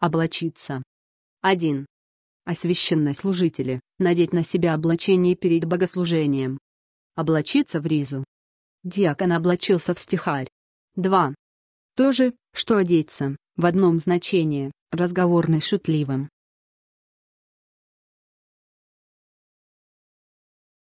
Облачиться. 1. Освященные служители, надеть на себя облачение перед богослужением. Облачиться в ризу. Диакон облачился в стихарь. 2. То же, что одеться, в одном значении, разговорный шутливым.